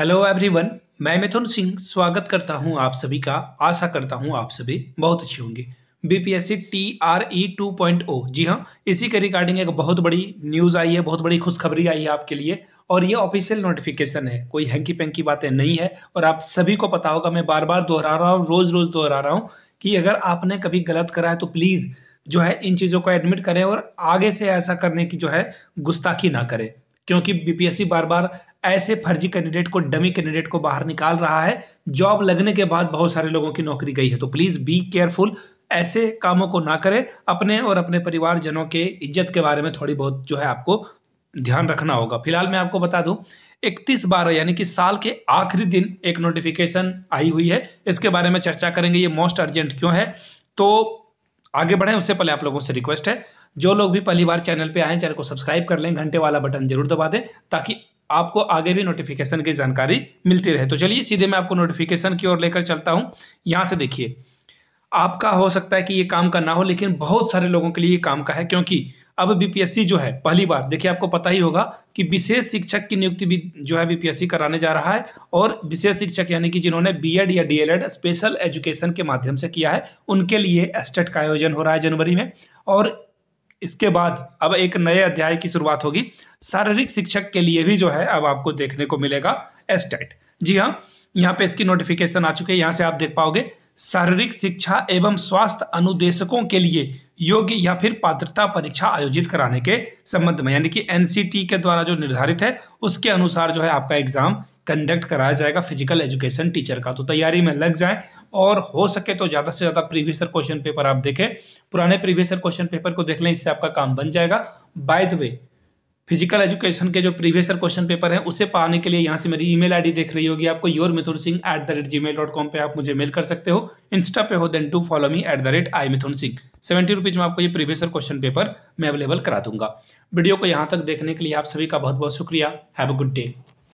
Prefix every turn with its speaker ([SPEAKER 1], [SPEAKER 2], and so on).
[SPEAKER 1] hello everyone मैं मिथुन सिंह स्वागत करता हूं आप सभी का आशा करता हूं आप सभी बहुत अच्छे होंगे BPSC T R E two point O जी हाँ इसी के रिगार्डिंग एक बहुत बड़ी न्यूज़ आई है बहुत बड़ी खुशखबरी आई है आपके लिए और ये ऑफिशियल नोटिफिकेशन है कोई हैंकी पेंकी बातें नहीं है और आप सभी को पता होगा मैं बार बार दोहरा रहा हूँ रोज़ रोज़ दोहरा रहा हूँ कि अगर आपने कभी गलत करा है तो प्लीज़ जो है इन चीज़ों को एडमिट करें और आगे से ऐसा करने की जो है गुस्ताखी ना करें क्योंकि बीपीएससी बार बार ऐसे फर्जी कैंडिडेट को डमी कैंडिडेट को बाहर निकाल रहा है जॉब लगने के बाद बहुत सारे लोगों की नौकरी गई है तो प्लीज़ बी केयरफुल ऐसे कामों को ना करें अपने और अपने परिवारजनों के इज्जत के बारे में थोड़ी बहुत जो है आपको ध्यान रखना होगा फिलहाल मैं आपको बता दूं 31 बारह यानी कि साल के आखिरी दिन एक नोटिफिकेशन आई हुई है इसके बारे में चर्चा करेंगे ये मोस्ट अर्जेंट क्यों है तो आगे बढ़ें उससे पहले आप लोगों से रिक्वेस्ट है जो लोग भी पहली बार चैनल पे आए चैनल को सब्सक्राइब कर लें घंटे वाला बटन जरूर दबा दें ताकि आपको आगे भी नोटिफिकेशन की जानकारी मिलती रहे तो चलिए सीधे मैं आपको नोटिफिकेशन की ओर लेकर चलता हूँ यहाँ से देखिए आपका हो सकता है कि ये काम का ना हो लेकिन बहुत सारे लोगों के लिए ये काम का है क्योंकि अब बीपीएससी जो है पहली बार देखिए आपको पता ही होगा कि विशेष शिक्षक की नियुक्ति भी जो है बीपीएससी कराने जा रहा है और विशेष शिक्षक यानी कि जिन्होंने बीएड या डीएलएड स्पेशल एजुकेशन के माध्यम से किया है उनके लिए एस्टेट e का आयोजन हो रहा है जनवरी में और इसके बाद अब एक नए अध्याय की शुरुआत होगी शारीरिक शिक्षक के लिए भी जो है अब आपको देखने को मिलेगा एस्टेट e जी हाँ यहाँ पे इसकी नोटिफिकेशन आ चुकी है यहाँ से आप देख पाओगे शारीरिक शिक्षा एवं स्वास्थ्य अनुदेशकों के लिए योग्य या फिर पात्रता परीक्षा आयोजित कराने के संबंध में यानी कि एनसीटी के द्वारा जो निर्धारित है उसके अनुसार जो है आपका एग्जाम कंडक्ट कराया जाएगा फिजिकल एजुकेशन टीचर का तो तैयारी में लग जाए और हो सके तो ज़्यादा से ज़्यादा प्रीवियसर क्वेश्चन पेपर आप देखें पुराने प्रीवियसर क्वेश्चन पेपर को देख लें इससे आपका काम बन जाएगा by the way physical education के जो प्रीवियस क्वेश्चन पेपर है उसे पाने के लिए यहाँ से मेरी ईमेल आईडी देख रही होगी आपको your Mithun Singh at the rate Gmail dot com पर आप मुझे मेल कर सकते हो इंस्टा पे हो then to follow me at the rate I Mithun Singh seventy rupees में आपको ये प्रीवियस क्वेश्चन पेपर मैं अवेलेबल करा दूंगा वीडियो को यहाँ तक देखने के लिए आप सभी का बहुत बहुत शुक्रिया हैव अ गुड डे